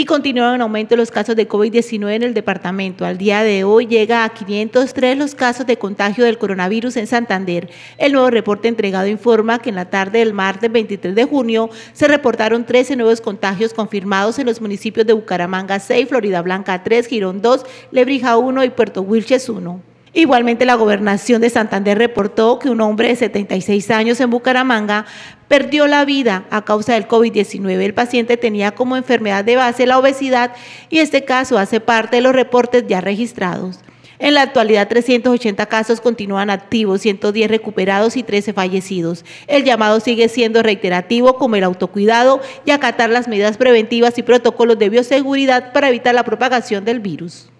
y continúan en aumento los casos de COVID-19 en el departamento. Al día de hoy llega a 503 los casos de contagio del coronavirus en Santander. El nuevo reporte entregado informa que en la tarde del martes 23 de junio se reportaron 13 nuevos contagios confirmados en los municipios de Bucaramanga 6, Florida Blanca 3, Girón 2, Lebrija 1 y Puerto Wilches 1. Igualmente, la gobernación de Santander reportó que un hombre de 76 años en Bucaramanga perdió la vida a causa del COVID-19. El paciente tenía como enfermedad de base la obesidad y este caso hace parte de los reportes ya registrados. En la actualidad, 380 casos continúan activos, 110 recuperados y 13 fallecidos. El llamado sigue siendo reiterativo como el autocuidado y acatar las medidas preventivas y protocolos de bioseguridad para evitar la propagación del virus.